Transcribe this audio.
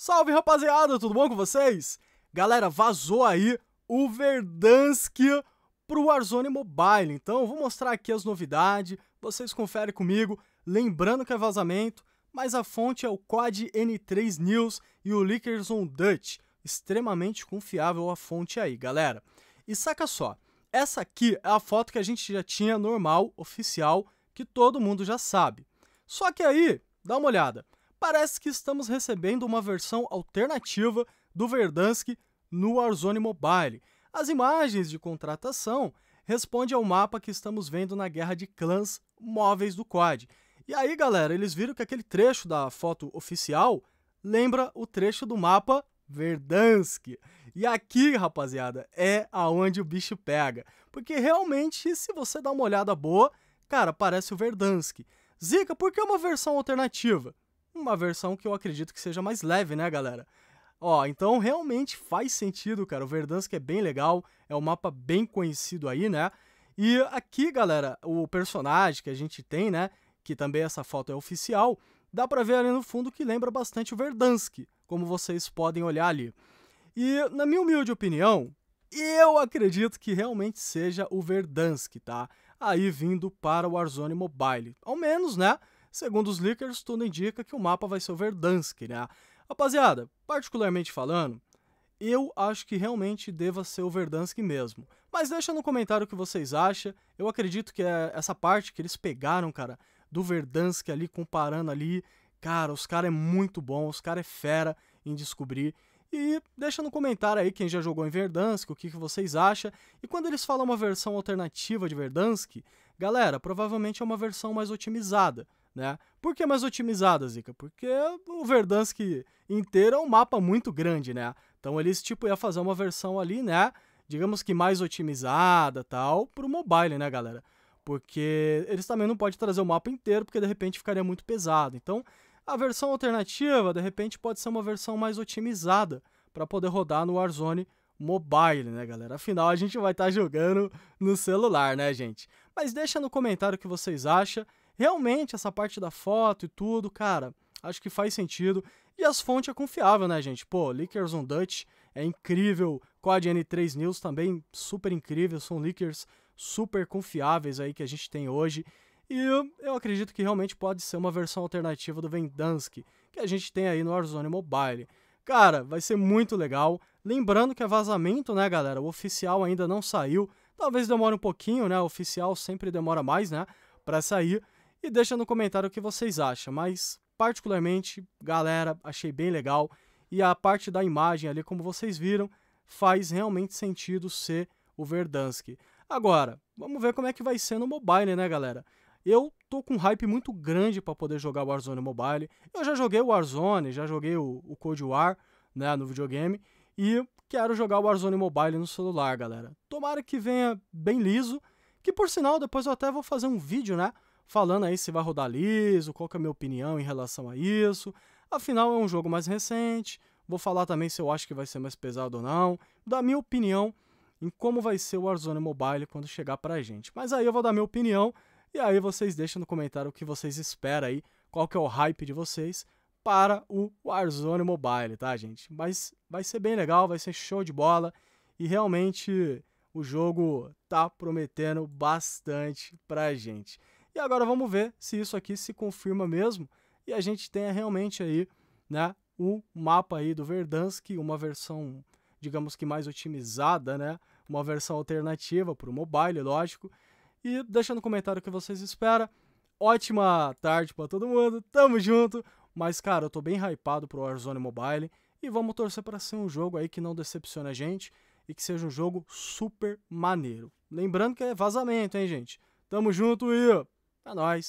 Salve rapaziada, tudo bom com vocês? Galera, vazou aí o Verdansk pro Warzone Mobile, então vou mostrar aqui as novidades, vocês conferem comigo, lembrando que é vazamento, mas a fonte é o COD N3 News e o on Dutch, extremamente confiável a fonte aí, galera. E saca só, essa aqui é a foto que a gente já tinha normal, oficial, que todo mundo já sabe. Só que aí, dá uma olhada, parece que estamos recebendo uma versão alternativa do Verdansk no Warzone Mobile. As imagens de contratação respondem ao mapa que estamos vendo na guerra de clãs móveis do COD. E aí, galera, eles viram que aquele trecho da foto oficial lembra o trecho do mapa Verdansk. E aqui, rapaziada, é aonde o bicho pega. Porque realmente, se você dá uma olhada boa, cara, parece o Verdansk. Zica, por que uma versão alternativa? uma versão que eu acredito que seja mais leve, né, galera? Ó, então realmente faz sentido, cara. O Verdansk é bem legal, é um mapa bem conhecido aí, né? E aqui, galera, o personagem que a gente tem, né, que também essa foto é oficial, dá para ver ali no fundo que lembra bastante o Verdansk, como vocês podem olhar ali. E na minha humilde opinião, eu acredito que realmente seja o Verdansk, tá? Aí vindo para o Warzone Mobile. Ao menos, né? Segundo os leakers, tudo indica que o mapa vai ser o Verdansk, né? Rapaziada, particularmente falando, eu acho que realmente deva ser o Verdansk mesmo. Mas deixa no comentário o que vocês acham. Eu acredito que é essa parte que eles pegaram, cara, do Verdansk ali, comparando ali. Cara, os caras é muito bom, os caras é fera em descobrir. E deixa no comentário aí quem já jogou em Verdansk, o que, que vocês acham. E quando eles falam uma versão alternativa de Verdansk, galera, provavelmente é uma versão mais otimizada. Né? Por que mais otimizada, Zica? Porque o Verdansk inteiro é um mapa muito grande, né? Então eles tipo ia fazer uma versão ali, né? Digamos que mais otimizada, tal, pro mobile, né, galera? Porque eles também não podem trazer o mapa inteiro, porque de repente ficaria muito pesado. Então, a versão alternativa, de repente, pode ser uma versão mais otimizada para poder rodar no Warzone mobile, né, galera? Afinal, a gente vai estar tá jogando no celular, né, gente? Mas deixa no comentário o que vocês acham. Realmente, essa parte da foto e tudo, cara, acho que faz sentido. E as fontes é confiável, né, gente? Pô, Lickers on Dutch é incrível. Quad N3 News também super incrível. São leakers super confiáveis aí que a gente tem hoje. E eu acredito que realmente pode ser uma versão alternativa do Vendansky que a gente tem aí no Warzone Mobile. Cara, vai ser muito legal. Lembrando que é vazamento, né, galera? O oficial ainda não saiu. Talvez demore um pouquinho, né? O oficial sempre demora mais, né? Pra sair e deixa no comentário o que vocês acham, mas particularmente, galera, achei bem legal e a parte da imagem ali, como vocês viram, faz realmente sentido ser o Verdansk. Agora, vamos ver como é que vai ser no mobile, né, galera? Eu tô com um hype muito grande para poder jogar Warzone Mobile. Eu já joguei o Warzone, já joguei o, o War, né, no videogame, e quero jogar o Warzone Mobile no celular, galera. Tomara que venha bem liso, que por sinal depois eu até vou fazer um vídeo, né, falando aí se vai rodar liso, qual que é a minha opinião em relação a isso. Afinal, é um jogo mais recente, vou falar também se eu acho que vai ser mais pesado ou não, da minha opinião em como vai ser o Warzone Mobile quando chegar pra gente. Mas aí eu vou dar minha opinião e aí vocês deixam no comentário o que vocês esperam aí, qual que é o hype de vocês para o Warzone Mobile, tá, gente? Mas vai ser bem legal, vai ser show de bola e realmente o jogo tá prometendo bastante pra gente. E agora vamos ver se isso aqui se confirma mesmo e a gente tenha realmente aí, né, o mapa aí do Verdansk, uma versão, digamos que mais otimizada, né, uma versão alternativa para o mobile, lógico. E deixa no comentário o que vocês esperam. Ótima tarde para todo mundo, tamo junto. Mas, cara, eu tô bem hypado pro Warzone Mobile e vamos torcer para ser um jogo aí que não decepcione a gente e que seja um jogo super maneiro. Lembrando que é vazamento, hein, gente? Tamo junto e é nóis.